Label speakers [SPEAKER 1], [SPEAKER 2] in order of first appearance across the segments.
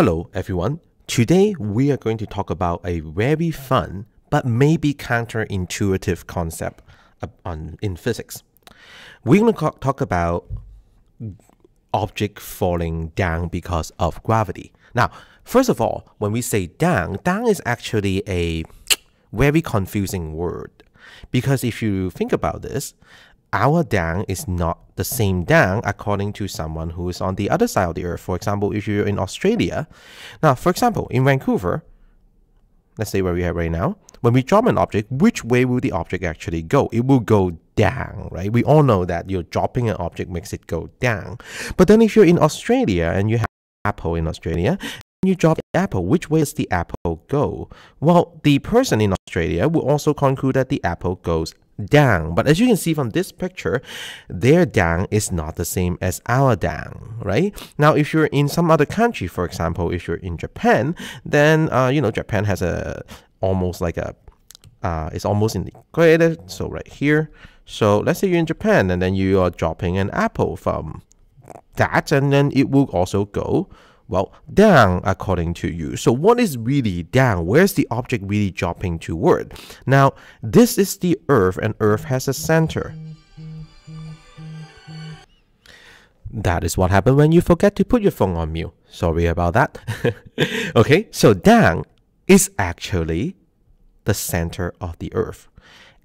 [SPEAKER 1] Hello everyone. Today we are going to talk about a very fun but maybe counterintuitive concept uh, on, in physics. We're going to talk about object falling down because of gravity. Now, first of all, when we say down, down is actually a very confusing word because if you think about this, our dang is not the same dang according to someone who is on the other side of the earth. For example, if you're in Australia. Now, for example, in Vancouver, let's say where we are right now, when we drop an object, which way will the object actually go? It will go down, right? We all know that you're dropping an object makes it go down. But then if you're in Australia and you have Apple in Australia, and you drop apple, which way does the apple go? Well, the person in Australia will also conclude that the apple goes dang. But as you can see from this picture, their dang is not the same as our dang, right? Now, if you're in some other country, for example, if you're in Japan, then, uh, you know, Japan has a almost like a, uh, it's almost in the equator. So right here. So let's say you're in Japan and then you are dropping an apple from that and then it will also go well, down according to you. So what is really down? Where's the object really dropping toward? Now, this is the earth and earth has a center. That is what happened when you forget to put your phone on mute. Sorry about that. okay, so down is actually the center of the earth.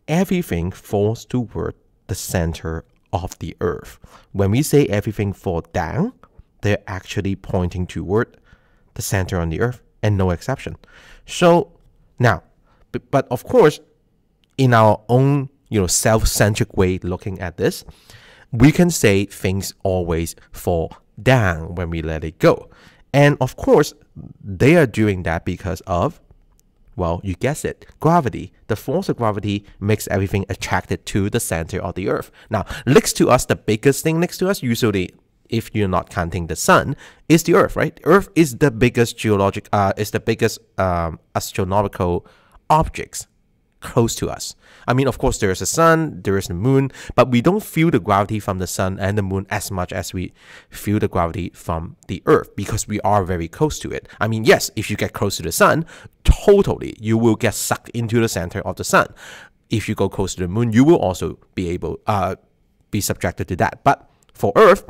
[SPEAKER 1] Everything falls toward the center of the earth. When we say everything falls down, they're actually pointing toward the center on the earth and no exception. So now, but, but of course, in our own you know self-centric way looking at this, we can say things always fall down when we let it go. And of course, they are doing that because of, well, you guess it, gravity. The force of gravity makes everything attracted to the center of the earth. Now, next to us, the biggest thing next to us, usually if you're not counting the sun, is the Earth, right? Earth is the biggest geologic, uh, is the biggest um, astronomical objects close to us. I mean, of course, there is a sun, there is the moon, but we don't feel the gravity from the sun and the moon as much as we feel the gravity from the earth because we are very close to it. I mean, yes, if you get close to the sun, totally, you will get sucked into the center of the sun. If you go close to the moon, you will also be able, uh, be subjected to that. But for earth,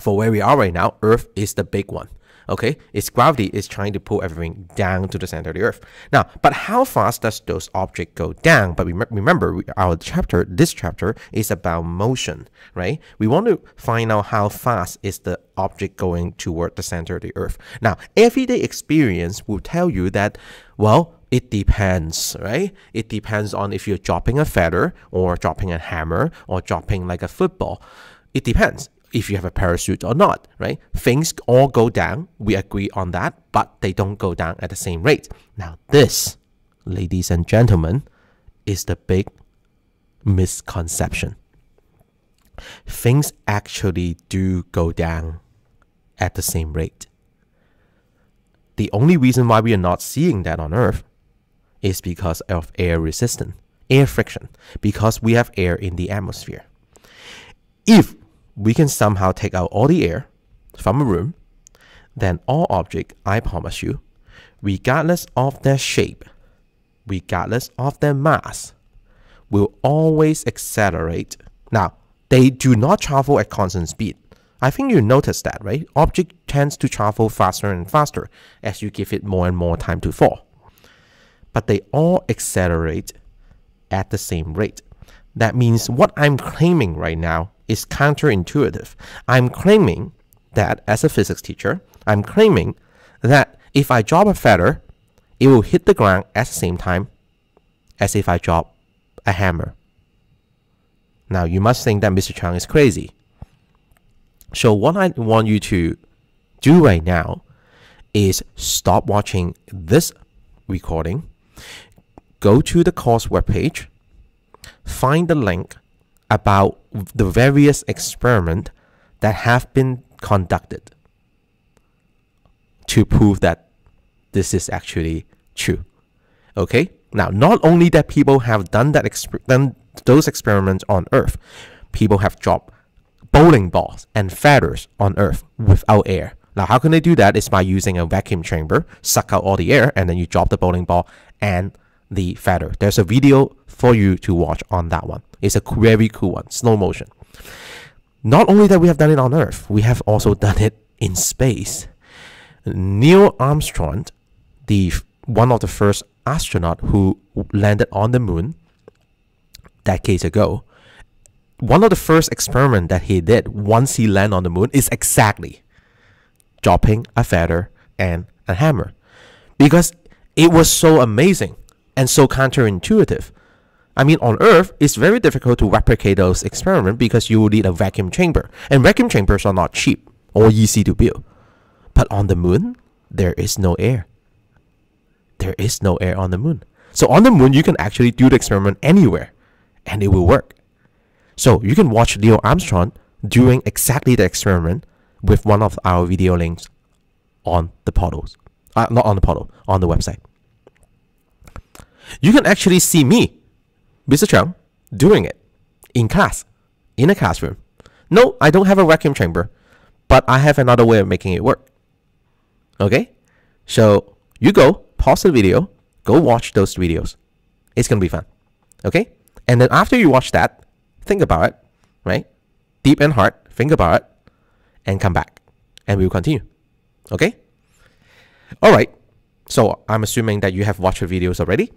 [SPEAKER 1] for where we are right now, Earth is the big one. Okay, its gravity is trying to pull everything down to the center of the Earth. Now, but how fast does those objects go down? But remember, our chapter, this chapter, is about motion, right? We want to find out how fast is the object going toward the center of the Earth. Now, everyday experience will tell you that, well, it depends, right? It depends on if you're dropping a feather or dropping a hammer or dropping like a football. It depends if you have a parachute or not, right? Things all go down. We agree on that, but they don't go down at the same rate. Now, this, ladies and gentlemen, is the big misconception. Things actually do go down at the same rate. The only reason why we are not seeing that on Earth is because of air resistance, air friction, because we have air in the atmosphere. If we can somehow take out all the air from a room, then all object, I promise you, regardless of their shape, regardless of their mass, will always accelerate. Now, they do not travel at constant speed. I think you noticed that, right? Object tends to travel faster and faster as you give it more and more time to fall. But they all accelerate at the same rate. That means what I'm claiming right now is counterintuitive. I'm claiming that as a physics teacher, I'm claiming that if I drop a feather, it will hit the ground at the same time as if I drop a hammer. Now you must think that Mr. Chang is crazy. So what I want you to do right now is stop watching this recording, go to the course webpage, find the link about the various experiments that have been conducted to prove that this is actually true. Okay? Now, not only that people have done that exp- done those experiments on Earth, people have dropped bowling balls and feathers on Earth without air. Now, how can they do that? Is by using a vacuum chamber, suck out all the air, and then you drop the bowling ball and the feather. There's a video for you to watch on that one. It's a very cool one, slow motion. Not only that we have done it on Earth, we have also done it in space. Neil Armstrong, the one of the first astronaut who landed on the moon decades ago, one of the first experiment that he did once he landed on the moon is exactly dropping a feather and a hammer because it was so amazing and so counterintuitive. I mean, on Earth, it's very difficult to replicate those experiments because you will need a vacuum chamber, and vacuum chambers are not cheap or easy to build. But on the moon, there is no air. There is no air on the moon. So on the moon, you can actually do the experiment anywhere, and it will work. So you can watch Neil Armstrong doing exactly the experiment with one of our video links on the portals, uh, not on the portal, on the website you can actually see me, Mr. Chung, doing it in class, in a classroom. No, I don't have a vacuum chamber, but I have another way of making it work. Okay? So you go, pause the video, go watch those videos. It's going to be fun. Okay? And then after you watch that, think about it, right? Deep and hard, think about it, and come back. And we'll continue. Okay? All right. So I'm assuming that you have watched the videos already.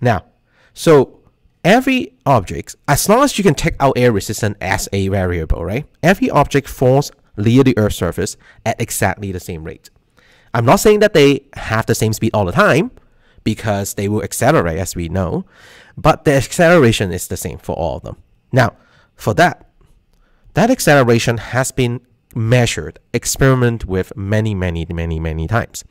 [SPEAKER 1] Now, so every object, as long as you can take out air resistance as a variable, right? Every object falls near the Earth's surface at exactly the same rate. I'm not saying that they have the same speed all the time, because they will accelerate as we know, but the acceleration is the same for all of them. Now, for that, that acceleration has been measured, experimented with many, many, many, many times.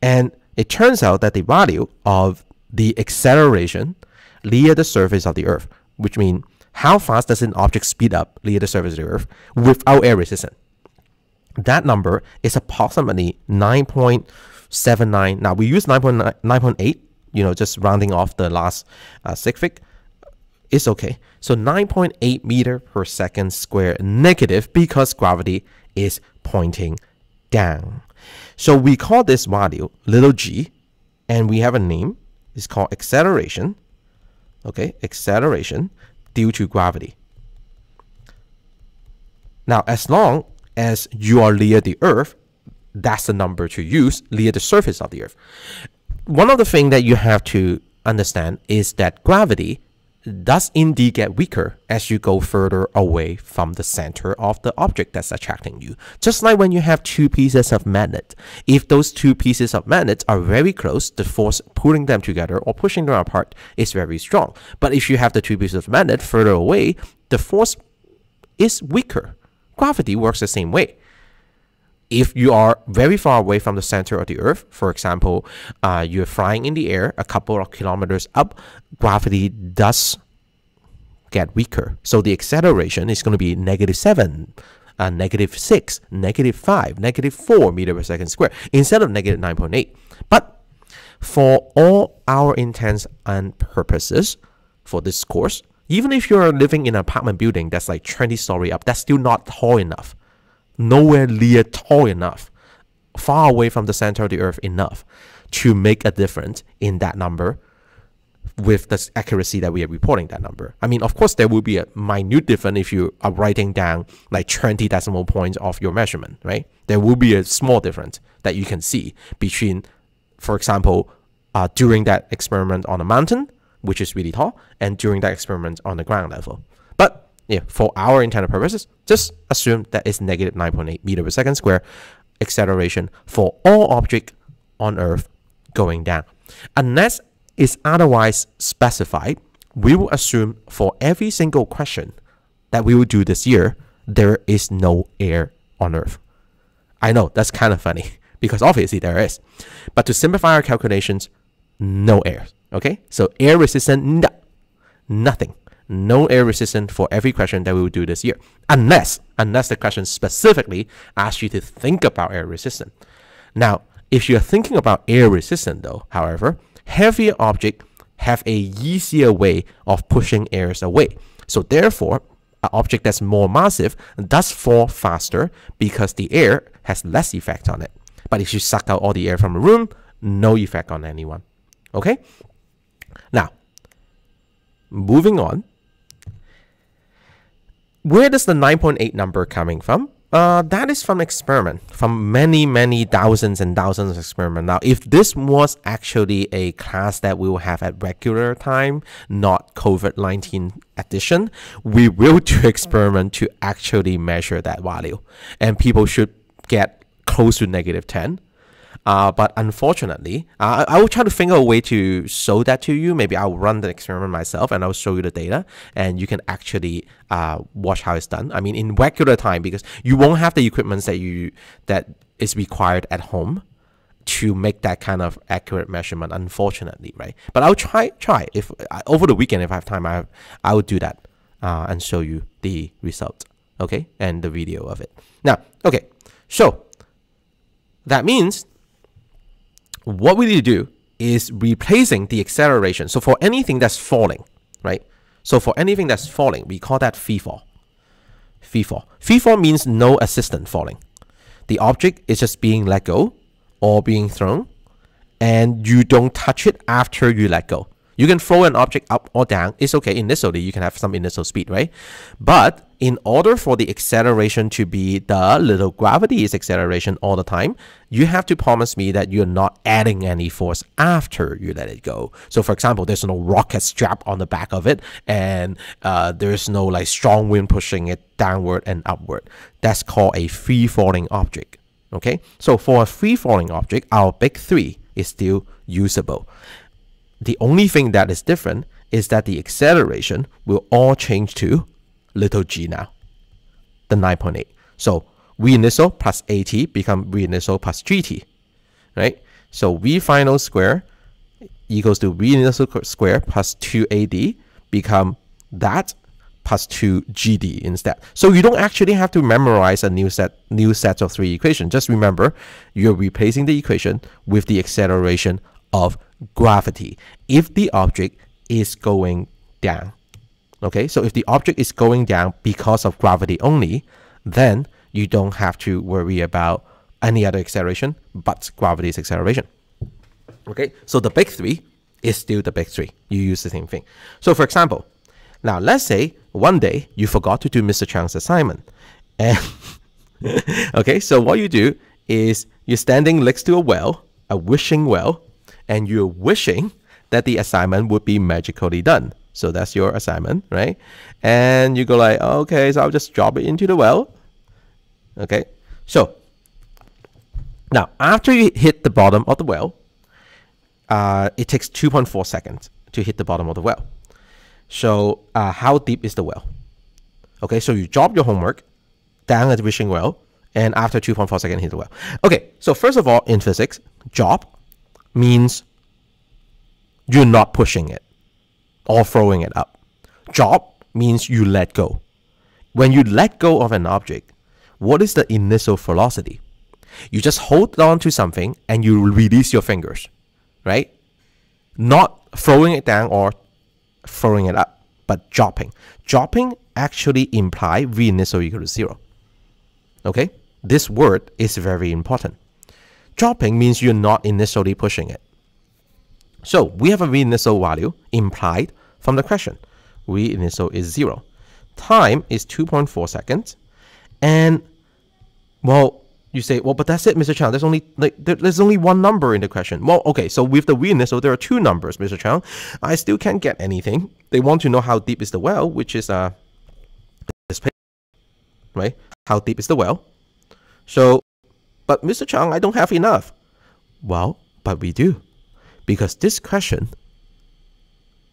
[SPEAKER 1] And it turns out that the value of the acceleration near the surface of the Earth, which means how fast does an object speed up near the surface of the Earth without air resistance? That number is approximately 9.79. Now we use 9.9, 9.8, you know, just rounding off the last uh, sig fig. It's okay. So 9.8 meter per second square negative because gravity is pointing down. So we call this value little g, and we have a name is called acceleration, okay, acceleration due to gravity. Now, as long as you are near the Earth, that's the number to use near the surface of the Earth. One of the things that you have to understand is that gravity does indeed get weaker as you go further away from the center of the object that's attracting you. Just like when you have two pieces of magnet. If those two pieces of magnet are very close, the force pulling them together or pushing them apart is very strong. But if you have the two pieces of magnet further away, the force is weaker. Gravity works the same way if you are very far away from the center of the Earth, for example, uh, you're flying in the air a couple of kilometers up, gravity does get weaker. So the acceleration is going to be negative 7 uh, negative 6, negative 5, negative 4 meter per second squared instead of negative 9.8. But for all our intents and purposes for this course, even if you're living in an apartment building that's like 20 story up, that's still not tall enough nowhere near tall enough, far away from the center of the earth enough to make a difference in that number with the accuracy that we are reporting that number. I mean, of course, there will be a minute difference if you are writing down like 20 decimal points of your measurement, right? There will be a small difference that you can see between, for example, uh, during that experiment on a mountain, which is really tall, and during that experiment on the ground level. Yeah, for our internal purposes, just assume that it's negative 9.8 meter per second square acceleration for all object on Earth going down. Unless it's otherwise specified, we will assume for every single question that we will do this year, there is no air on Earth. I know that's kind of funny because obviously there is. But to simplify our calculations, no air. Okay, so air resistance, no, nothing no error resistance for every question that we will do this year, unless unless the question specifically asks you to think about error resistance. Now, if you are thinking about error resistance, though, however, heavier objects have a easier way of pushing errors away. So therefore, an object that's more massive does fall faster because the air has less effect on it. But if you suck out all the air from a room, no effect on anyone. Okay? Now, moving on where does the 9.8 number coming from? Uh, that is from experiment, from many, many thousands and thousands of experiment. Now, if this was actually a class that we will have at regular time, not COVID-19 edition, we will do experiment to actually measure that value. And people should get close to negative 10. Uh, but unfortunately, uh, I, will try to figure a way to show that to you. Maybe I'll run the experiment myself and I'll show you the data and you can actually uh, watch how it's done. I mean, in regular time, because you won't have the equipment that you that is required at home to make that kind of accurate measurement, unfortunately, right? But I'll try, try if uh, over the weekend, if I have time, I, I will do that uh, and show you the result, okay? And the video of it. Now, okay, so that means what we need to do is replacing the acceleration. So for anything that's falling, right? So for anything that's falling, we call that free fall. Free fall. Free fall means no assistant falling. The object is just being let go or being thrown, and you don't touch it after you let go. You can throw an object up or down. It's okay initially, you can have some initial speed, right? But in order for the acceleration to be the little gravity is acceleration all the time, you have to promise me that you're not adding any force after you let it go. So for example, there's no rocket strap on the back of it and uh, there's no like strong wind pushing it downward and upward. That's called a free falling object. Okay, so for a free falling object, our big three is still usable. The only thing that is different is that the acceleration will all change to little g now, the 9.8. So v initial plus at become v initial plus gt, right? So v final square equals to v initial square plus 2ad become that plus 2gd instead. So you don't actually have to memorize a new set new set of three equations. Just remember, you're replacing the equation with the acceleration of gravity if the object is going down. Okay, so if the object is going down because of gravity only, then you don't have to worry about any other acceleration but gravity's acceleration. Okay, so the big three is still the big three. You use the same thing. So for example, now let's say one day you forgot to do Mr. Chang's assignment. And okay, so what you do is you're standing next to a well, a wishing well, and you're wishing that the assignment would be magically done. So that's your assignment, right? And you go like, okay, so I'll just drop it into the well. Okay, so now after you hit the bottom of the well, uh, it takes 2.4 seconds to hit the bottom of the well. So uh, how deep is the well? Okay, so you drop your homework down at the wishing well, and after 2.4 seconds hit the well. Okay, so first of all, in physics, drop means you're not pushing it or throwing it up. Drop means you let go. When you let go of an object, what is the initial velocity? You just hold on to something and you release your fingers, right? Not throwing it down or throwing it up, but dropping. Dropping actually imply V initial equal to zero. Okay? This word is very important. Dropping means you're not initially pushing it. So we have a initial value implied from the question. V initial is 0. Time is 2.4 seconds. And, well, you say, well, but that's it, Mr. Chang. There's only like there, there's only one number in the question. Well, okay, so with the we initial, there are two numbers, Mr. Chang. I still can't get anything. They want to know how deep is the well, which is uh, this page, right? How deep is the well? So but Mr. Chang, I don't have enough. Well, but we do. Because this question,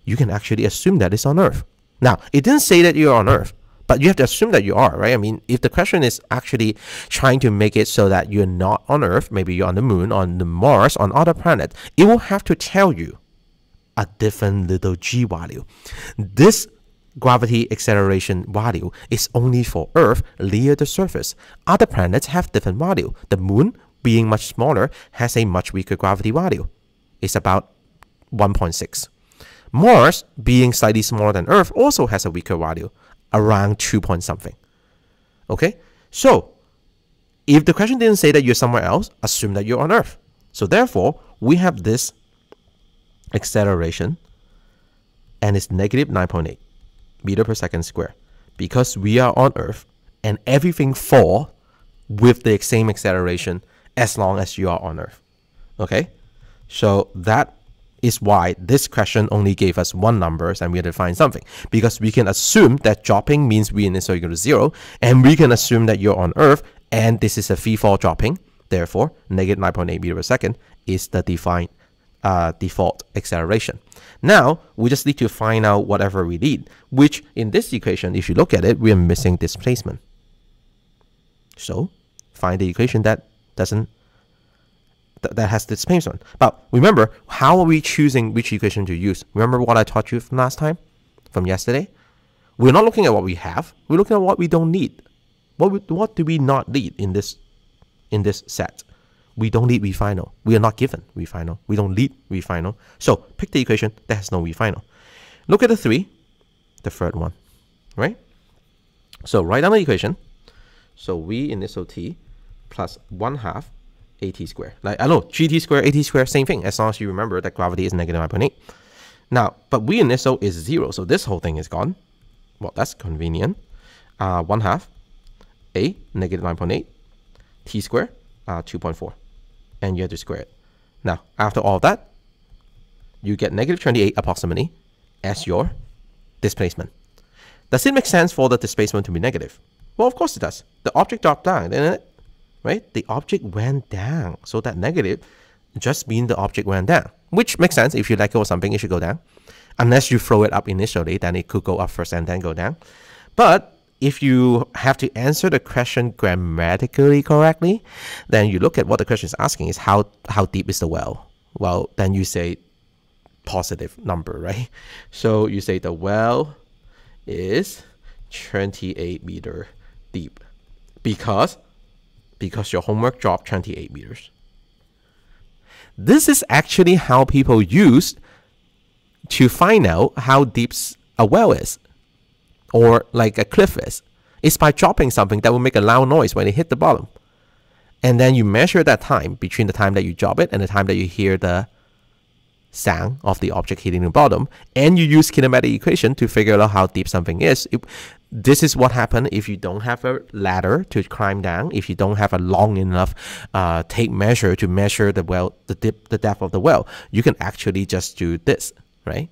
[SPEAKER 1] you can actually assume that it's on Earth. Now, it didn't say that you're on Earth, but you have to assume that you are, right? I mean, if the question is actually trying to make it so that you're not on Earth, maybe you're on the Moon, on the Mars, on other planets, it will have to tell you a different little g value. This gravity acceleration value is only for Earth near the surface. Other planets have different value. The moon, being much smaller, has a much weaker gravity value. It's about 1.6. Mars, being slightly smaller than Earth, also has a weaker value, around 2 point something. Okay? So, if the question didn't say that you're somewhere else, assume that you're on Earth. So therefore, we have this acceleration and it's negative 9.8 meter per second square because we are on Earth and everything fall with the same acceleration as long as you are on Earth. Okay, so that is why this question only gave us one number and we had to find something because we can assume that dropping means we is equal to zero and we can assume that you're on Earth and this is a free fall dropping. Therefore, negative 9.8 meter per second is the defined uh, default acceleration. Now, we just need to find out whatever we need, which in this equation, if you look at it, we are missing displacement. So, find the equation that doesn't th that has displacement. But remember, how are we choosing which equation to use? Remember what I taught you from last time, from yesterday? We're not looking at what we have. We're looking at what we don't need. What, we, what do we not need in this, in this set? We don't need refinal. We are not given refinal. We don't need refinal. So pick the equation that has no refinal. Look at the three, the third one, right? So write down the equation. So V initial t plus 1 half at squared. Like, I know, gt squared, at squared, same thing, as long as you remember that gravity is negative 9.8. Now, but V initial is 0, so this whole thing is gone. Well, that's convenient. Uh, 1 half, a, negative 9.8, t squared, uh, 2.4 and you have to square it. Now, after all that, you get negative 28 approximately as your displacement. Does it make sense for the displacement to be negative? Well, of course it does. The object dropped down, didn't it? Right? The object went down. So that negative just means the object went down, which makes sense. If you let go of something, it should go down. Unless you throw it up initially, then it could go up first and then go down. But if you have to answer the question grammatically correctly, then you look at what the question is asking is how how deep is the well? Well, then you say positive number, right? So you say the well is 28 meter deep because because your homework dropped 28 meters. This is actually how people used to find out how deep a well is or like a cliff is. It's by dropping something that will make a loud noise when it hit the bottom. And then you measure that time between the time that you drop it and the time that you hear the sound of the object hitting the bottom. And you use kinematic equation to figure out how deep something is. It, this is what happens if you don't have a ladder to climb down, if you don't have a long enough uh, tape measure to measure the well, the, dip, the depth of the well. You can actually just do this, right?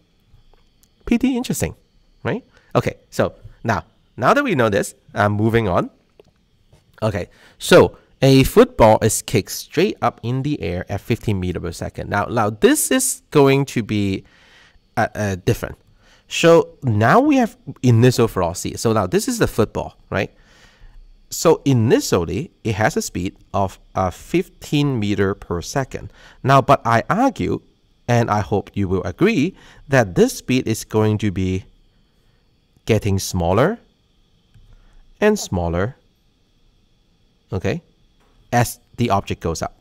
[SPEAKER 1] Pretty interesting, right? Okay, so now, now that we know this, I'm moving on. Okay, so a football is kicked straight up in the air at 15 meter per second. Now, now this is going to be uh, uh, different. So now we have initial velocity. So now this is the football, right? So initially, it has a speed of uh, 15 meter per second. Now, but I argue, and I hope you will agree, that this speed is going to be getting smaller and smaller, okay, as the object goes up.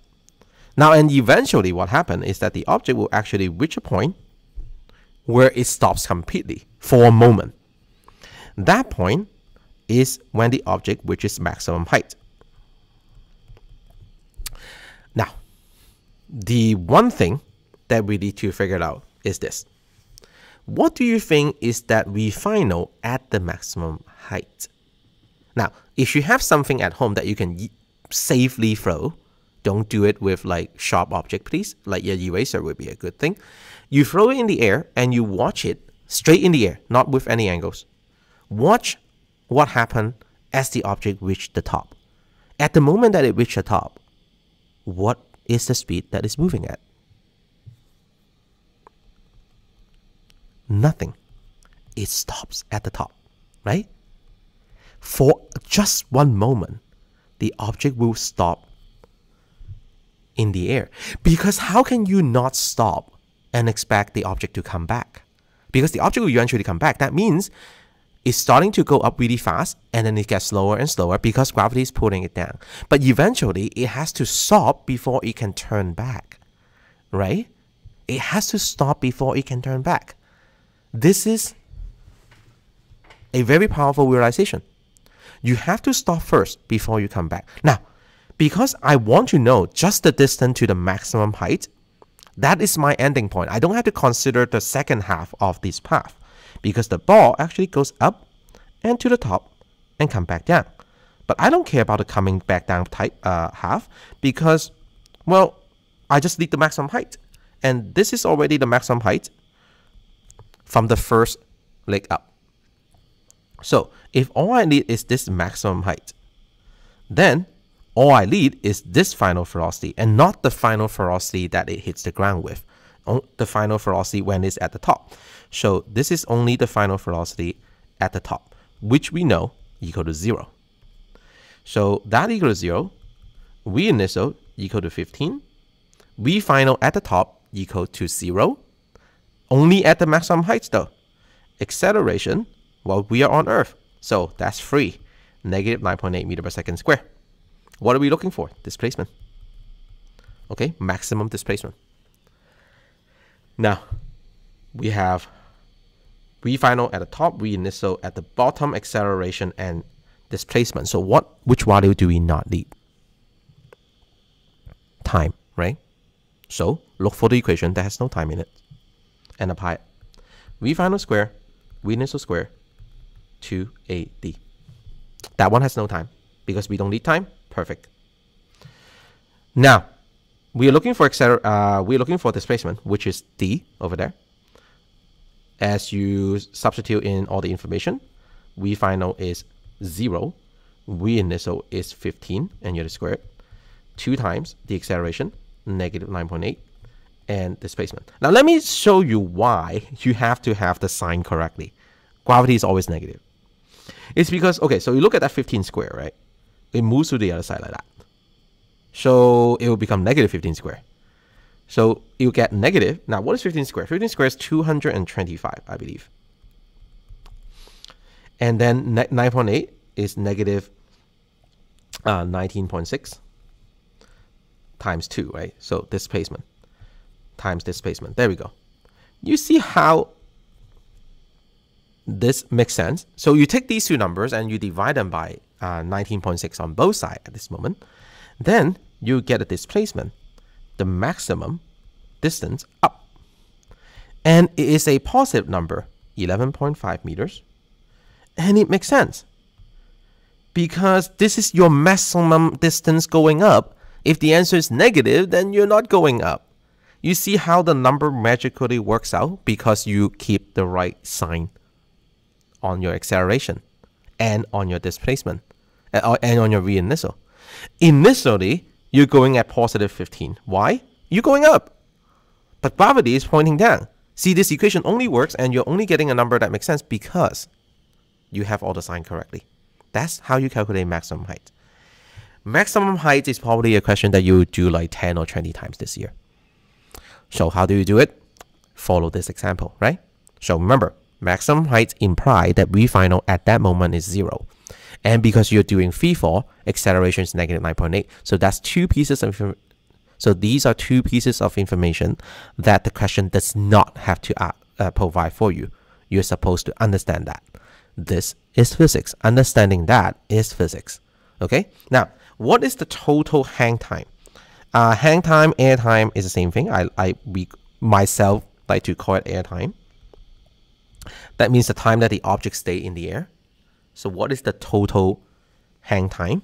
[SPEAKER 1] Now, and eventually what happened is that the object will actually reach a point where it stops completely for a moment. That point is when the object reaches maximum height. Now, the one thing that we need to figure out is this what do you think is that we final at the maximum height? Now, if you have something at home that you can safely throw, don't do it with like sharp object, please. Like your eraser would be a good thing. You throw it in the air and you watch it straight in the air, not with any angles. Watch what happened as the object reached the top. At the moment that it reached the top, what is the speed that it's moving at? nothing. It stops at the top, right? For just one moment, the object will stop in the air. Because how can you not stop and expect the object to come back? Because the object will eventually come back. That means it's starting to go up really fast and then it gets slower and slower because gravity is pulling it down. But eventually it has to stop before it can turn back, right? It has to stop before it can turn back. This is a very powerful realization. You have to stop first before you come back. Now, because I want to know just the distance to the maximum height, that is my ending point. I don't have to consider the second half of this path because the ball actually goes up and to the top and come back down. But I don't care about the coming back down type, uh, half because, well, I just need the maximum height. And this is already the maximum height from the first leg up. So if all I need is this maximum height, then all I need is this final velocity and not the final velocity that it hits the ground with, the final velocity when it's at the top. So this is only the final velocity at the top, which we know equal to zero. So that equal to zero, we initial equal to 15, we final at the top equal to zero, only at the maximum heights, though. Acceleration while we are on Earth. So that's free, negative 9.8 meter per second square. What are we looking for? Displacement. Okay, maximum displacement. Now, we have v final at the top, v initial at the bottom, acceleration and displacement. So what, which value do we not need? Time, right? So look for the equation that has no time in it and apply it. V final square, V initial square, 2AD. That one has no time because we don't need time. Perfect. Now, we are looking for uh, we're looking for displacement, which is D over there. As you substitute in all the information, V final is 0, V initial is 15, and you square it. 2 times the acceleration, negative 9.8, and displacement. Now let me show you why you have to have the sign correctly. Gravity is always negative. It's because, okay, so you look at that 15 square, right? It moves to the other side like that. So it will become negative 15 square. So you get negative. Now what is 15 square? 15 square is 225, I believe. And then 9.8 is negative uh, 19.6 times 2, right? So displacement times displacement. There we go. You see how this makes sense. So you take these two numbers and you divide them by 19.6 uh, on both sides at this moment. Then you get a displacement, the maximum distance up. And it is a positive number, 11.5 meters. And it makes sense because this is your maximum distance going up. If the answer is negative, then you're not going up. You see how the number magically works out because you keep the right sign on your acceleration and on your displacement uh, uh, and on your reinitial. Initially, you're going at positive 15. Why? You're going up. But gravity is pointing down. See, this equation only works and you're only getting a number that makes sense because you have all the sign correctly. That's how you calculate maximum height. Maximum height is probably a question that you do like 10 or 20 times this year. So how do you do it? Follow this example, right? So remember, maximum height implies that V final at that moment is zero. And because you're doing free fall, acceleration is negative 9.8. So that's two pieces of so these are two pieces of information that the question does not have to uh, uh, provide for you. You're supposed to understand that. This is physics. Understanding that is physics. Okay. Now, what is the total hang time? Uh, hang time, air time is the same thing. I, I we myself like to call it air time. That means the time that the object stay in the air. So what is the total hang time?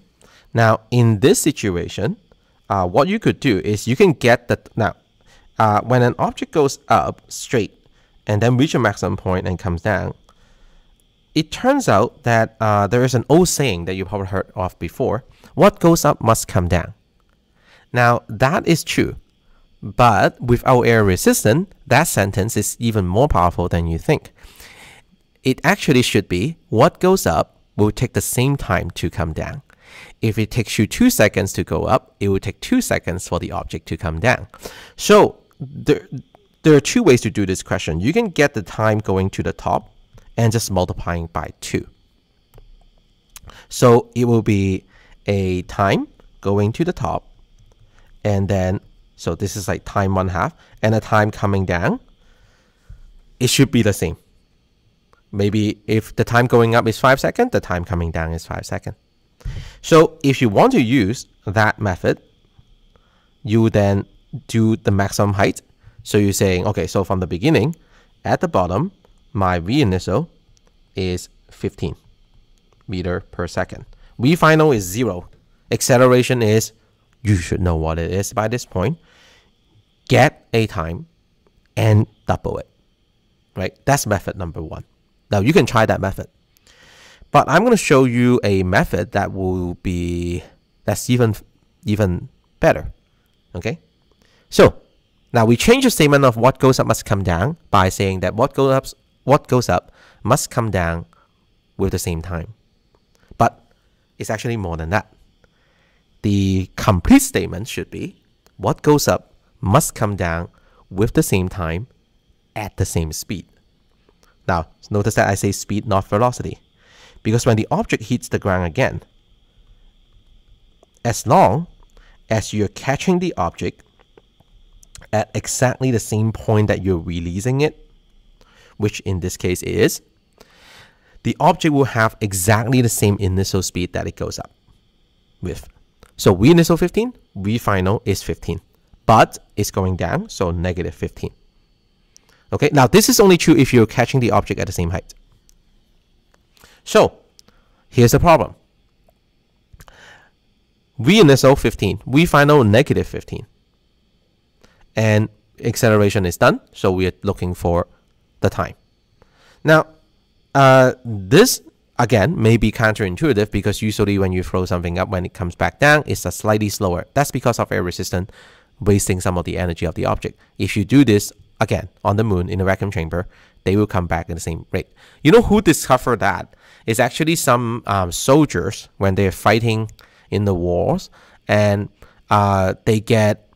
[SPEAKER 1] Now in this situation, uh, what you could do is you can get the now uh, when an object goes up straight and then reach a maximum point and comes down. It turns out that uh, there is an old saying that you probably heard of before. What goes up must come down. Now, that is true. But without air resistance, that sentence is even more powerful than you think. It actually should be what goes up will take the same time to come down. If it takes you two seconds to go up, it will take two seconds for the object to come down. So there, there are two ways to do this question. You can get the time going to the top and just multiplying by two. So it will be a time going to the top and then so this is like time one half and a time coming down it should be the same maybe if the time going up is five seconds the time coming down is five seconds so if you want to use that method you then do the maximum height so you're saying okay so from the beginning at the bottom my v initial is 15 meter per second v final is zero acceleration is you should know what it is by this point. Get a time and double it, right? That's method number one. Now you can try that method, but I'm going to show you a method that will be that's even even better. Okay, so now we change the statement of what goes up must come down by saying that what goes up what goes up must come down with the same time, but it's actually more than that the complete statement should be what goes up must come down with the same time at the same speed. Now, notice that I say speed, not velocity, because when the object hits the ground again, as long as you're catching the object at exactly the same point that you're releasing it, which in this case is, the object will have exactly the same initial speed that it goes up with. So we initial 15, we final is 15, but it's going down, so negative 15. Okay, now this is only true if you're catching the object at the same height. So here's the problem. We initial 15, we final negative 15. And acceleration is done, so we are looking for the time. Now, uh, this again may be counterintuitive because usually when you throw something up when it comes back down it's a slightly slower that's because of air resistance wasting some of the energy of the object if you do this again on the moon in a vacuum chamber they will come back at the same rate you know who discovered that it's actually some um, soldiers when they're fighting in the wars and uh, they get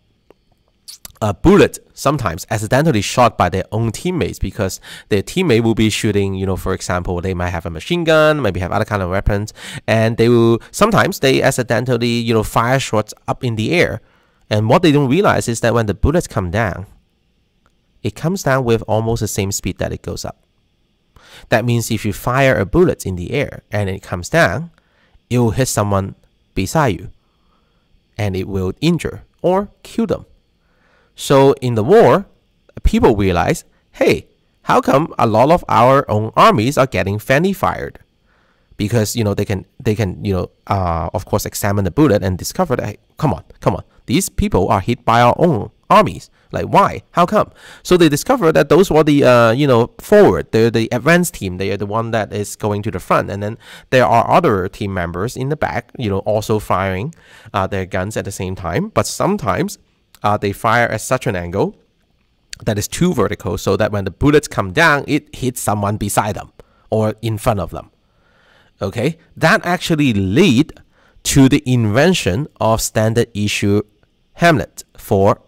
[SPEAKER 1] a bullet sometimes accidentally shot by their own teammates because their teammate will be shooting, you know, for example, they might have a machine gun, maybe have other kind of weapons, and they will sometimes they accidentally, you know, fire shots up in the air. And what they don't realize is that when the bullets come down, it comes down with almost the same speed that it goes up. That means if you fire a bullet in the air and it comes down, it will hit someone beside you and it will injure or kill them. So in the war, people realize, hey, how come a lot of our own armies are getting fanny fired? Because you know they can they can you know uh, of course examine the bullet and discover that hey, come on come on these people are hit by our own armies like why how come so they discover that those were the uh, you know forward they're the advanced team they are the one that is going to the front and then there are other team members in the back you know also firing uh, their guns at the same time but sometimes uh, they fire at such an angle that is too vertical so that when the bullets come down, it hits someone beside them or in front of them. Okay, that actually lead to the invention of standard issue helmet for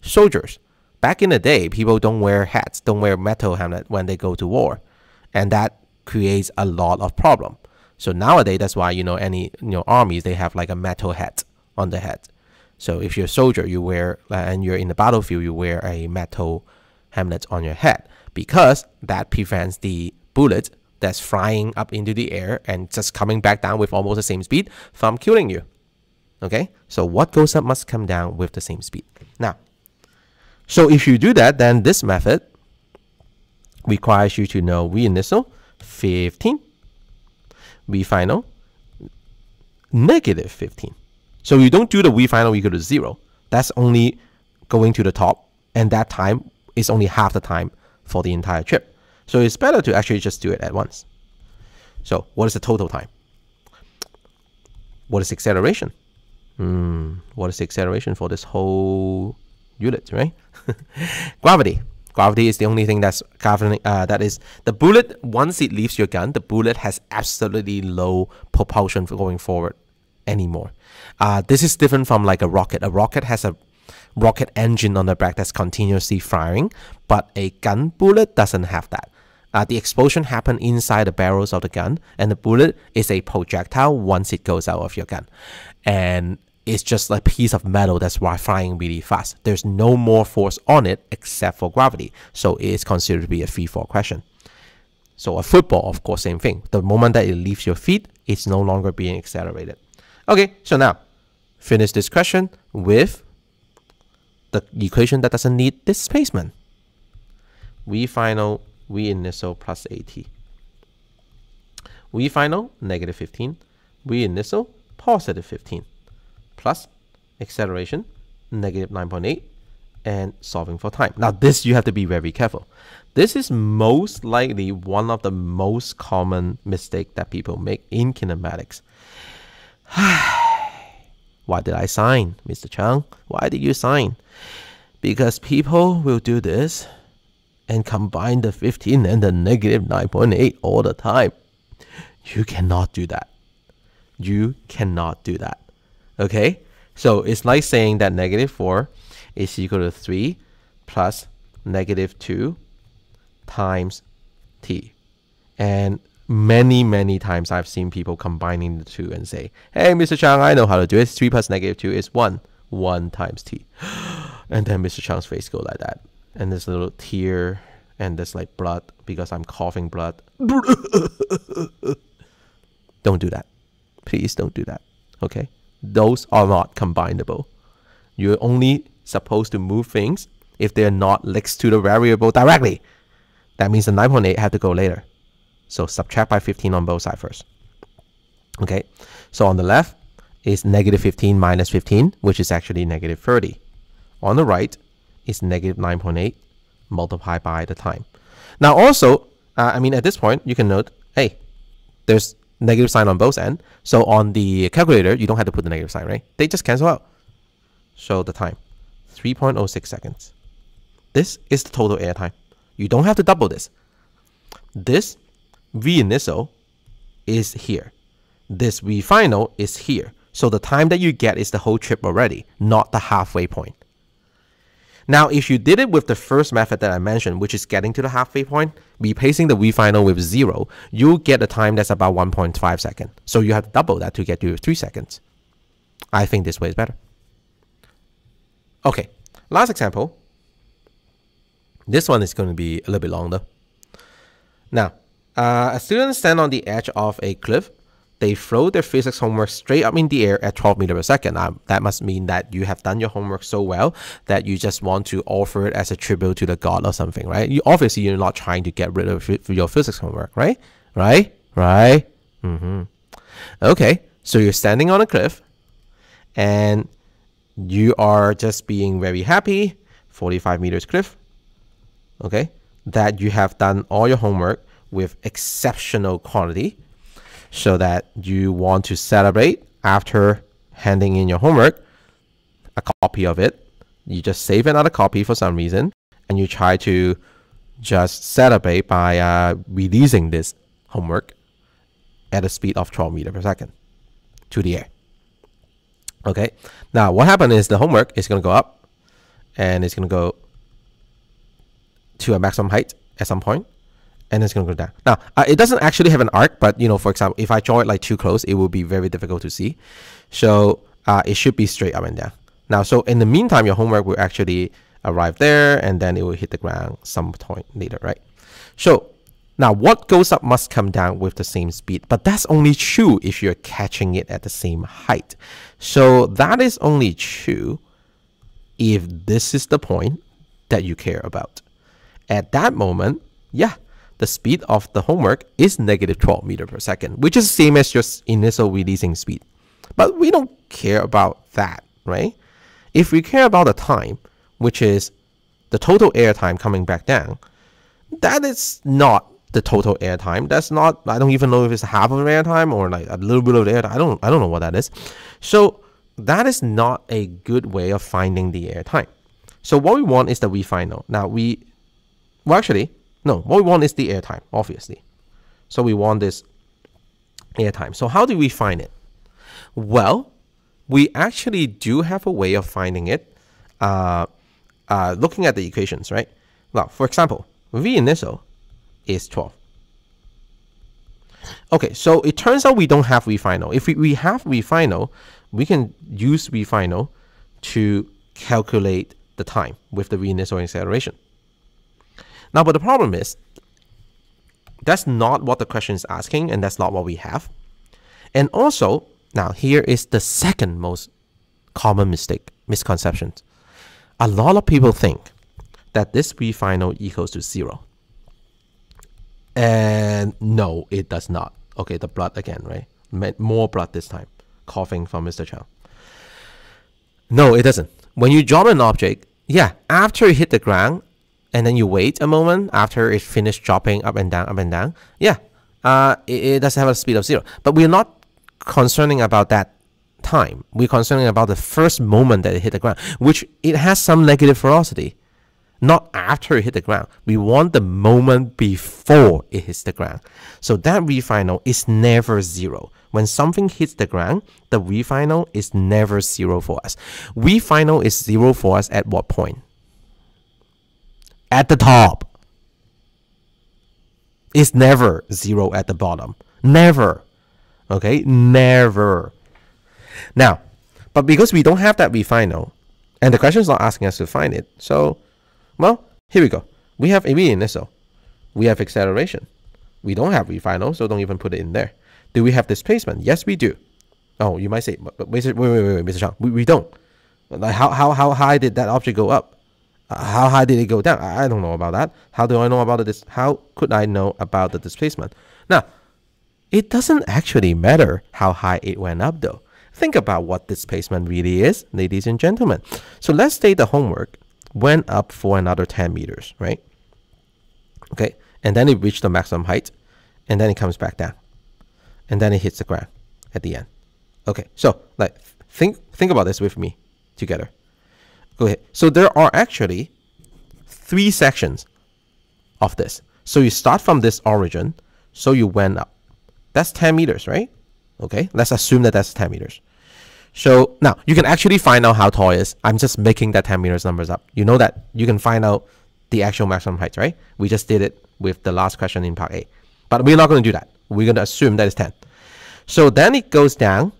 [SPEAKER 1] soldiers. Back in the day, people don't wear hats, don't wear metal helmet when they go to war, and that creates a lot of problem. So nowadays, that's why you know any you know armies they have like a metal hat on the head so if you're a soldier, you wear uh, and you're in the battlefield, you wear a metal helmet on your head because that prevents the bullet that's flying up into the air and just coming back down with almost the same speed from killing you. Okay, so what goes up must come down with the same speed. Now, so if you do that, then this method requires you to know we initial 15, we final negative 15. So you don't do the v final equal to zero. That's only going to the top, and that time is only half the time for the entire trip. So it's better to actually just do it at once. So what is the total time? What is acceleration? Hmm, what is the acceleration for this whole unit, right? Gravity gravity is the only thing that's governing uh, that is the bullet once it leaves your gun the bullet has absolutely low propulsion for going forward anymore. Uh, this is different from like a rocket. A rocket has a rocket engine on the back that's continuously firing, but a gun bullet doesn't have that. Uh, the explosion happened inside the barrels of the gun, and the bullet is a projectile once it goes out of your gun. And it's just a piece of metal that's flying really fast. There's no more force on it except for gravity, so it is considered to be a free fall question. So a football, of course, same thing. The moment that it leaves your feet, it's no longer being accelerated. Okay, so now finish this question with the equation that doesn't need displacement. V final, V initial plus 80. V final, negative 15. V initial, positive 15. Plus acceleration, negative 9.8 and solving for time. Now this you have to be very careful. This is most likely one of the most common mistake that people make in kinematics. Why did I sign, Mr. Chang? Why did you sign? Because people will do this and combine the 15 and the negative 9.8 all the time. You cannot do that. You cannot do that. Okay? So it's like saying that negative 4 is equal to 3 plus negative 2 times t. And many, many times I've seen people combining the two and say, Hey, Mr. Chang, I know how to do it. 3 plus negative 2 is 1. 1 times t. And then Mr. Chang's face go like that. And this little tear and this like blood because I'm coughing blood. don't do that. Please don't do that. Okay? Those are not combinable. You're only supposed to move things if they're not linked to the variable directly. That means the 9.8 have to go later. So subtract by 15 on both sides first. Okay, so on the left is negative 15 minus 15, which is actually negative 30. On the right is negative 9.8 multiplied by the time. Now also, uh, I mean, at this point, you can note, hey, there's negative sign on both end. So on the calculator, you don't have to put the negative sign, right? They just cancel out. So the time, 3.06 seconds. This is the total air time. You don't have to double this. This V initial is here. This V final is here. So the time that you get is the whole trip already, not the halfway point. Now, if you did it with the first method that I mentioned, which is getting to the halfway point, replacing the V final with zero, you'll get a time that's about 1.5 seconds. So you have to double that to get to three seconds. I think this way is better. Okay, last example. This one is going to be a little bit longer. Now, uh, student stands stand on the edge of a cliff, they throw their physics homework straight up in the air at 12 meters per second. Um, that must mean that you have done your homework so well that you just want to offer it as a tribute to the god or something, right? You obviously you're not trying to get rid of your physics homework, right? Right? Right? Mm-hmm. Okay, so you're standing on a cliff, and you are just being very happy. 45 meters cliff. Okay, that you have done all your homework with exceptional quality so that you want to celebrate after handing in your homework a copy of it. You just save another copy for some reason and you try to just celebrate by uh, releasing this homework at a speed of 12 meter per second to the air. Okay, now what happened is the homework is going to go up and it's going to go to a maximum height at some point and it's going to go down. Now, uh, it doesn't actually have an arc, but you know, for example, if I draw it like too close, it will be very difficult to see. So uh, it should be straight up and down. Now, so in the meantime, your homework will actually arrive there and then it will hit the ground some point later, right? So now what goes up must come down with the same speed, but that's only true if you're catching it at the same height. So that is only true if this is the point that you care about. At that moment, yeah, the speed of the homework is negative 12 meter per second, which is same as your initial releasing speed. But we don't care about that, right? If we care about the time, which is the total air time coming back down, that is not the total air time. That's not, I don't even know if it's half of air time or like a little bit of air. Time. I don't, I don't know what that is. So that is not a good way of finding the air time. So what we want is the we final. Now we, well actually, no, what we want is the airtime, obviously. So we want this airtime. So how do we find it? Well, we actually do have a way of finding it uh, uh, looking at the equations, right? Now, for example, V initial is 12. Okay, so it turns out we don't have V final. If we, we have V final, we can use V final to calculate the time with the V initial acceleration. Now, but the problem is, that's not what the question is asking, and that's not what we have. And also, now here is the second most common mistake, misconception. A lot of people think that this v final equals to zero. And no, it does not. Okay, the blood again, right? More blood this time, coughing from Mr. Chow. No, it doesn't. When you drop an object, yeah, after you hit the ground, and then you wait a moment after it finished dropping up and down, up and down. Yeah, uh, it, it does have a speed of zero. But we're not concerning about that time. We're concerning about the first moment that it hit the ground, which it has some negative velocity. Not after it hit the ground. We want the moment before it hits the ground. So that v final is never zero. When something hits the ground, the v final is never zero for us. v final is zero for us at what point? at the top. It's never zero at the bottom. Never. Okay, never. Now, but because we don't have that, we find no. And the question is not asking us to find it. So, well, here we go. We have this, initial. We have acceleration. We don't have refinal, so don't even put it in there. Do we have displacement? Yes, we do. Oh, you might say, wait, wait, wait, wait, Mr. Chang, we, we don't. Like how, how, how high did that object go up? how high did it go down? I don't know about that. How do I know about this? How could I know about the displacement? Now, it doesn't actually matter how high it went up though. Think about what displacement really is, ladies and gentlemen. So let's say the homework went up for another 10 meters, right? Okay, and then it reached the maximum height, and then it comes back down, and then it hits the ground at the end. Okay, so like think think about this with me together. Okay, so there are actually three sections of this. So you start from this origin, so you went up. That's 10 meters, right? Okay, let's assume that that's 10 meters. So now you can actually find out how tall is. I'm just making that 10 meters numbers up. You know that you can find out the actual maximum height, right? We just did it with the last question in part A. But we're not going to do that. We're going to assume that is 10. So then it goes down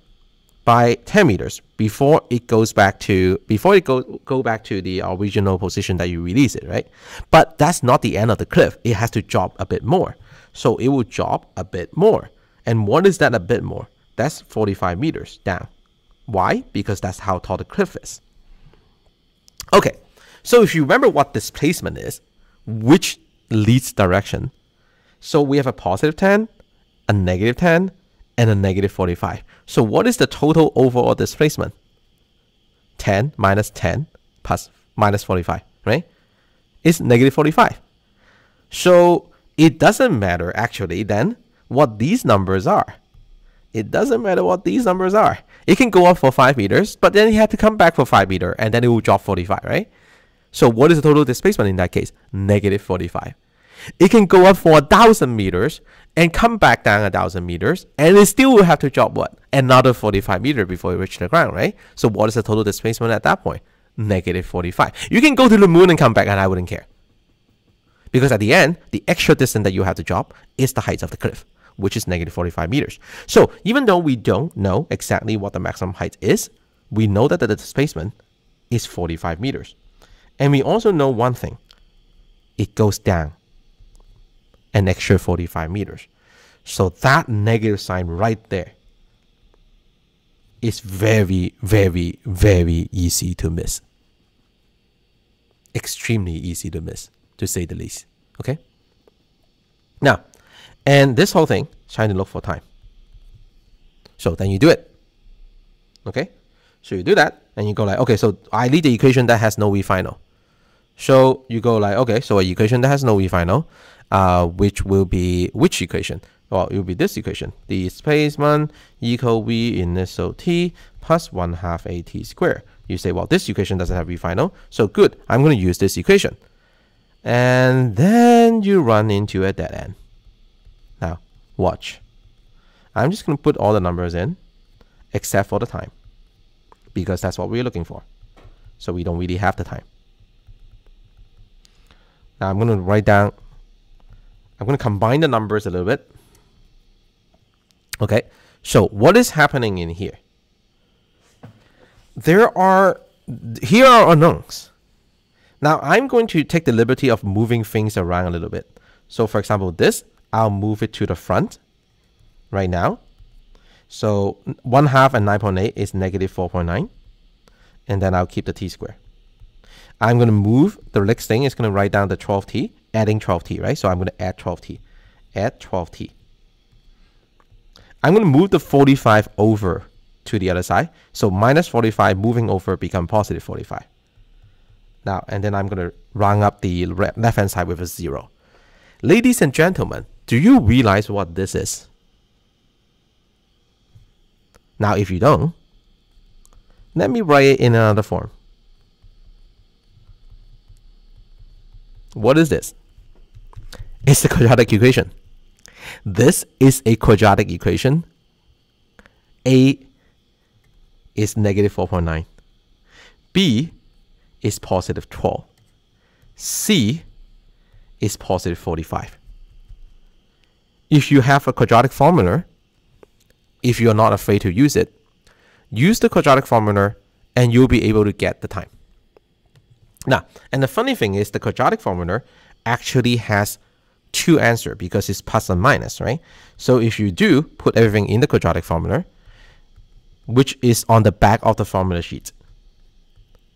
[SPEAKER 1] by 10 meters before it goes back to before it go go back to the original uh, position that you release it, right? But that's not the end of the cliff. It has to drop a bit more. So it will drop a bit more. And what is that a bit more? That's 45 meters down. Why? Because that's how tall the cliff is. Okay, so if you remember what displacement is, which leads direction. So we have a positive 10, a negative 10, and a negative 45. So what is the total overall displacement? 10 minus 10 plus minus 45, right? It's negative 45. So it doesn't matter actually then what these numbers are. It doesn't matter what these numbers are. It can go up for 5 meters, but then it had to come back for 5 meter and then it will drop 45, right? So what is the total displacement in that case? Negative 45. It can go up for a thousand meters and come back down a thousand meters, and it still will have to drop what another 45 meters before it reaches the ground, right? So what is the total displacement at that point? Negative 45. You can go to the moon and come back, and I wouldn't care. Because at the end, the extra distance that you have to drop is the height of the cliff, which is negative 45 meters. So even though we don't know exactly what the maximum height is, we know that the displacement is 45 meters. And we also know one thing. It goes down an extra 45 meters. So that negative sign right there is very, very, very easy to miss. Extremely easy to miss, to say the least. Okay? Now, and this whole thing, trying to look for time. So then you do it. Okay? So you do that, and you go like, okay, so I need the equation that has no V final. So you go like, okay, so an equation that has no v uh, which will be which equation? Well, it will be this equation, the displacement equal v initial t plus 1 half at squared. You say, well, this equation doesn't have final, so good, I'm going to use this equation. And then you run into a dead end. Now, watch. I'm just going to put all the numbers in, except for the time, because that's what we're looking for. So we don't really have the time. Now I'm going to write down, I'm going to combine the numbers a little bit. Okay, so what is happening in here? There are, here are unknowns. Now I'm going to take the liberty of moving things around a little bit. So for example, this, I'll move it to the front right now. So 1 half and 9.8 is negative 4.9. And then I'll keep the t square. I'm going to move. The next thing is going to write down the 12t, adding 12t, right? So I'm going to add 12t, add 12t. I'm going to move the 45 over to the other side. So minus 45 moving over become positive 45. Now, and then I'm going to round up the left-hand side with a zero. Ladies and gentlemen, do you realize what this is? Now, if you don't, let me write it in another form. What is this? It's the quadratic equation. This is a quadratic equation. A is negative 4.9. B is positive 12. C is positive 45. If you have a quadratic formula, if you're not afraid to use it, use the quadratic formula and you'll be able to get the time. Now, and the funny thing is the quadratic formula actually has two answer because it's plus and minus, right? So if you do put everything in the quadratic formula, which is on the back of the formula sheet,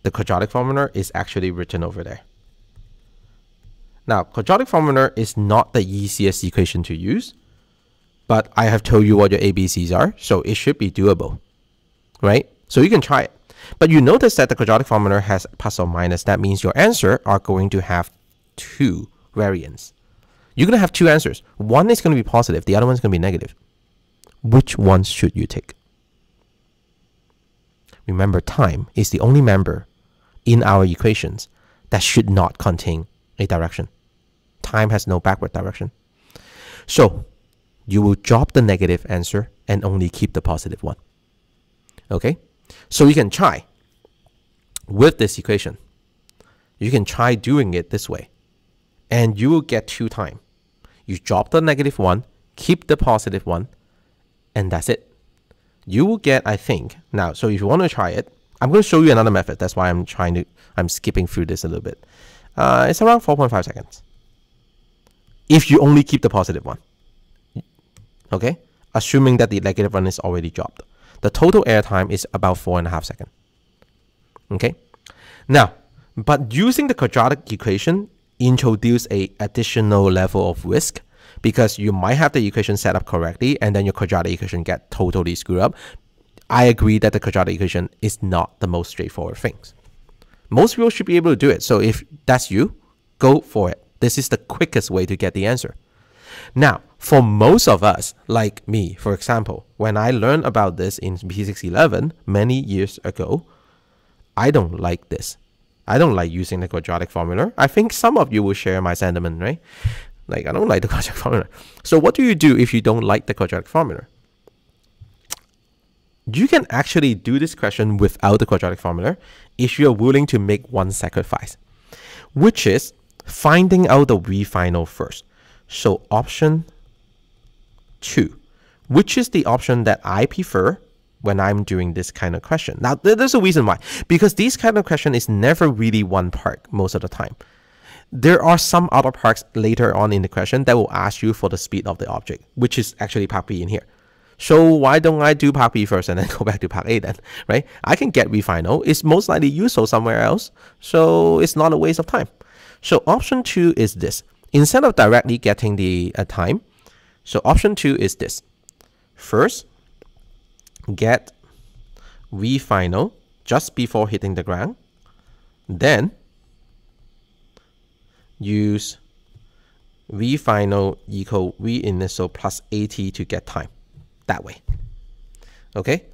[SPEAKER 1] the quadratic formula is actually written over there. Now, quadratic formula is not the easiest equation to use, but I have told you what your ABCs are, so it should be doable, right? So you can try it. But you notice that the quadratic formula has plus or minus. That means your answer are going to have two variants. You're going to have two answers. One is going to be positive. The other one is going to be negative. Which one should you take? Remember, time is the only member in our equations that should not contain a direction. Time has no backward direction. So you will drop the negative answer and only keep the positive one. Okay? So you can try with this equation. You can try doing it this way and you will get two time. You drop the negative one, keep the positive one, and that's it. You will get, I think, now, so if you want to try it, I'm going to show you another method. That's why I'm trying to, I'm skipping through this a little bit. Uh, it's around 4.5 seconds. If you only keep the positive one, okay? Assuming that the negative one is already dropped. The total air time is about four and a half seconds. Okay. Now, but using the quadratic equation introduce a additional level of risk because you might have the equation set up correctly and then your quadratic equation get totally screwed up. I agree that the quadratic equation is not the most straightforward thing. Most people should be able to do it. So if that's you, go for it. This is the quickest way to get the answer. Now, for most of us, like me, for example, when I learned about this in B 611 many years ago, I don't like this. I don't like using the quadratic formula. I think some of you will share my sentiment, right? Like, I don't like the quadratic formula. So what do you do if you don't like the quadratic formula? You can actually do this question without the quadratic formula if you are willing to make one sacrifice, which is finding out the V final first. So option two, which is the option that I prefer when I'm doing this kind of question. Now, there's a reason why, because these kind of question is never really one part most of the time. There are some other parts later on in the question that will ask you for the speed of the object, which is actually part B in here. So why don't I do part B first and then go back to part A then, right? I can get refinal. It's most likely useful somewhere else, so it's not a waste of time. So option two is this instead of directly getting the uh, time. So option two is this. First, get V final just before hitting the ground. Then use V final equal V initial plus AT to get time that way. Okay.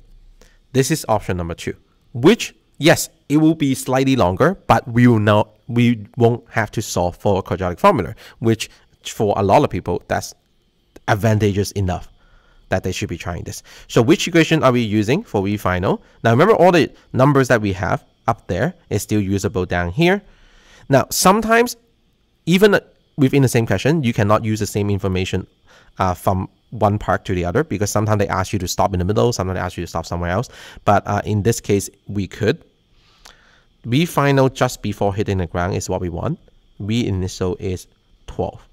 [SPEAKER 1] This is option number two, which yes, it will be slightly longer, but we will now we won't have to solve for a quadratic formula, which for a lot of people, that's advantageous enough that they should be trying this. So which equation are we using for V final? Now remember all the numbers that we have up there is still usable down here. Now sometimes even uh, within the same question, you cannot use the same information uh, from one part to the other because sometimes they ask you to stop in the middle, sometimes they ask you to stop somewhere else. But uh, in this case, we could V final just before hitting the ground is what we want. V initial is 12.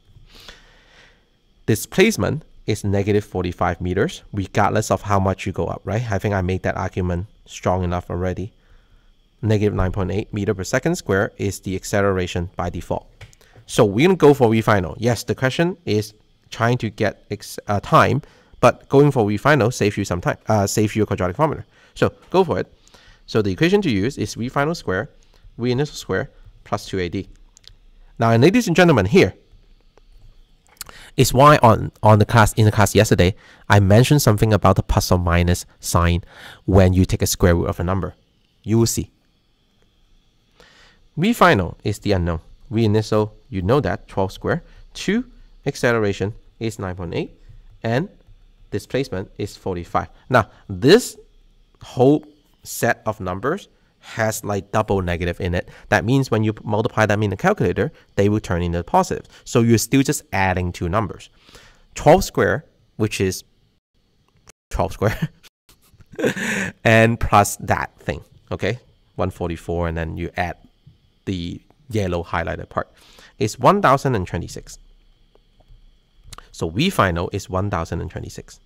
[SPEAKER 1] Displacement is negative 45 meters, regardless of how much you go up, right? I think I made that argument strong enough already. Negative 9.8 meter per second square is the acceleration by default. So we're going to go for V final. Yes, the question is trying to get uh, time, but going for V final saves you some time, uh, saves you a quadratic formula. So go for it. So the equation to use is v final square, v initial square plus 2ad. Now, and ladies and gentlemen, here is why on, on the class in the class yesterday, I mentioned something about the plus or minus sign when you take a square root of a number. You will see. V final is the unknown. V initial, you know that, 12 square. 2 acceleration is 9.8 and displacement is 45. Now, this whole set of numbers has like double negative in it. That means when you multiply them in the calculator, they will turn into positive. So you're still just adding two numbers. 12 square, which is 12 square, and plus that thing, okay? 144, and then you add the yellow highlighted part. It's 1026. So we final is 1026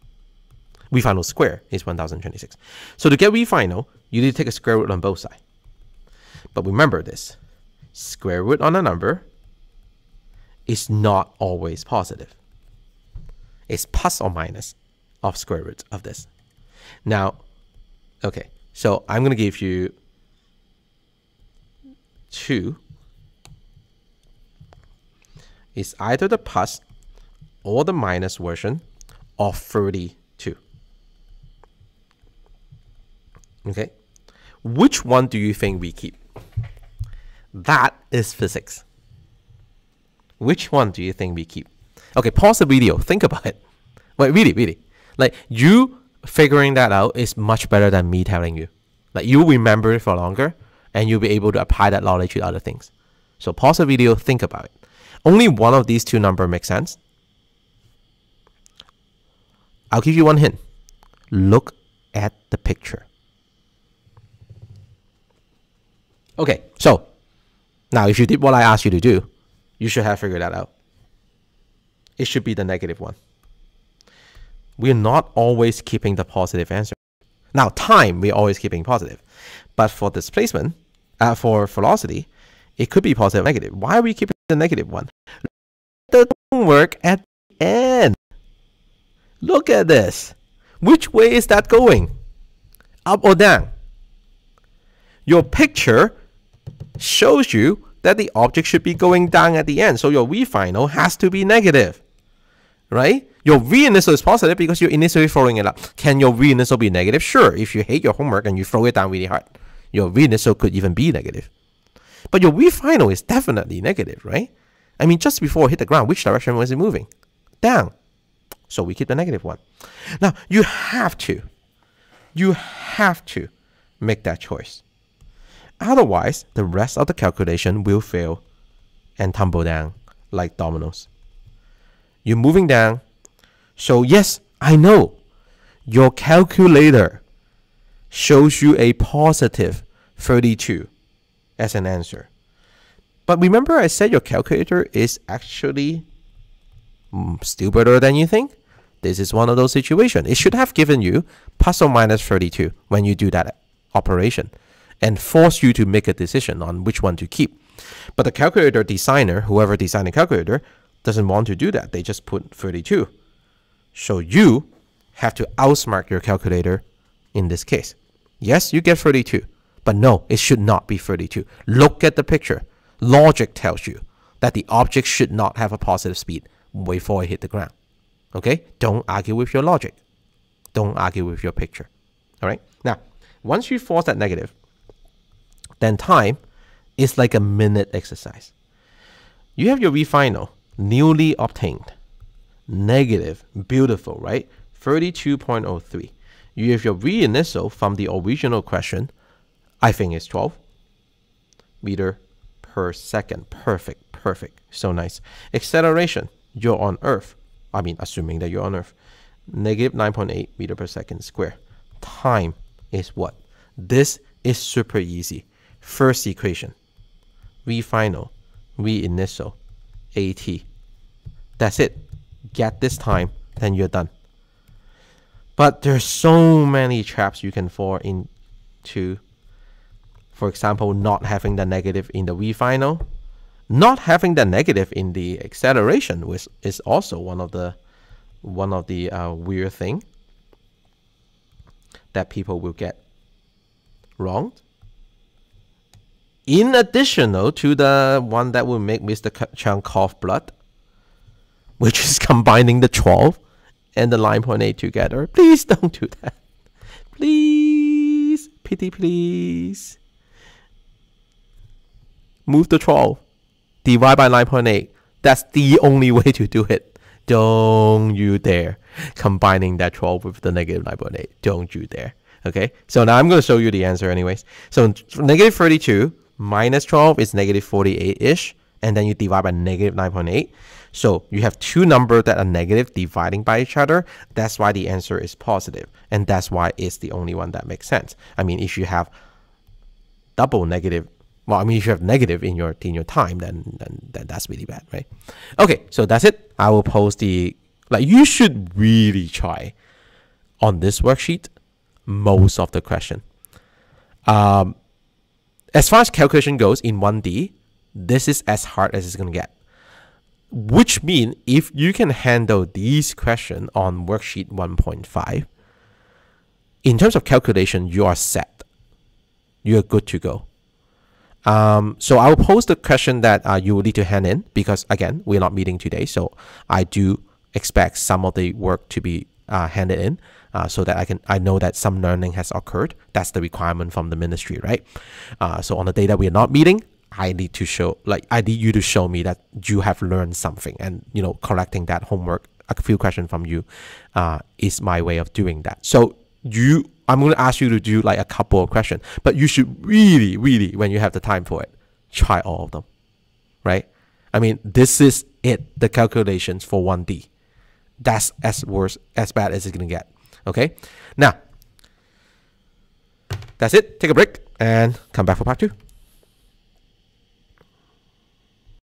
[SPEAKER 1] we final square is 1026. So to get we final, you need to take a square root on both sides. But remember this, square root on a number is not always positive. It's plus or minus of square root of this. Now, okay, so I'm going to give you 2 It's either the plus or the minus version of 30 Okay. Which one do you think we keep? That is physics. Which one do you think we keep? Okay, pause the video. Think about it. Wait, really, really. Like you figuring that out is much better than me telling you. Like you remember it for longer and you'll be able to apply that knowledge to other things. So pause the video, think about it. Only one of these two number makes sense. I'll give you one hint. Look at the picture. Okay, so now if you did what I asked you to do, you should have figured that out. It should be the negative one. We're not always keeping the positive answer. Now, time, we're always keeping positive. But for displacement, uh, for velocity, it could be positive negative. Why are we keeping the negative one? The homework at the end. Look at this. Which way is that going? Up or down? Your picture shows you that the object should be going down at the end. So your V final has to be negative, right? Your V initial is positive because you're initially throwing it up. Can your V initial be negative? Sure, if you hate your homework and you throw it down really hard, your V initial could even be negative. But your V final is definitely negative, right? I mean, just before it hit the ground, which direction was it moving? Down. So we keep the negative one. Now, you have to, you have to make that choice. Otherwise, the rest of the calculation will fail and tumble down like dominoes. You're moving down. So yes, I know your calculator shows you a positive 32 as an answer. But remember I said your calculator is actually mm, still better than you think? This is one of those situations. It should have given you plus or minus 32 when you do that operation and force you to make a decision on which one to keep. But the calculator designer, whoever designed the calculator, doesn't want to do that. They just put 32. So you have to outsmart your calculator in this case. Yes, you get 32, but no, it should not be 32. Look at the picture. Logic tells you that the object should not have a positive speed before it hit the ground. Okay? Don't argue with your logic. Don't argue with your picture. All right? Now, once you force that negative, than time is like a minute exercise. You have your V final, newly obtained, negative, beautiful, right? 32.03. You have your V initial from the original question, I think it's 12 meter per second. Perfect, perfect, so nice. Acceleration, you're on Earth. I mean, assuming that you're on Earth. Negative 9.8 meter per second square. Time is what? This is super easy first equation, V final, V initial, AT. That's it. Get this time, then you're done. But there's so many traps you can fall into. For example, not having the negative in the V final. Not having the negative in the acceleration, which is also one of the one of the uh, weird thing that people will get wrong in addition to the one that will make Mr. Chang cough blood, which is combining the 12 and the 9.8 together. Please don't do that. Please. Pity, please. Move the 12. Divide by 9.8. That's the only way to do it. Don't you dare combining that 12 with the negative 9.8. Don't you dare. Okay, so now I'm going to show you the answer anyways. So negative 32 minus 12 is negative 48-ish, and then you divide by negative 9.8. So you have two numbers that are negative dividing by each other. That's why the answer is positive, and that's why it's the only one that makes sense. I mean, if you have double negative well, I mean, if you have negative in your in your time, then, then then that's really bad, right? Okay, so that's it. I will post the like you should really try on this worksheet most of the question. Um, as far as calculation goes in 1D, this is as hard as it's going to get. Which means if you can handle these questions on worksheet 1.5, in terms of calculation, you are set. You're good to go. Um, so I'll post the question that uh, you will need to hand in because again, we're not meeting today. So I do expect some of the work to be uh, hand it in uh, so that I can I know that some learning has occurred. That's the requirement from the ministry, right? Uh, so on the day that we are not meeting, I need to show like I need you to show me that you have learned something, and you know collecting that homework, a few questions from you, uh, is my way of doing that. So you, I'm going to ask you to do like a couple of questions, but you should really, really, when you have the time for it, try all of them, right? I mean, this is it, the calculations for 1D that's as worse, as bad as it's gonna get. Okay, now that's it. Take a break and come back for part two.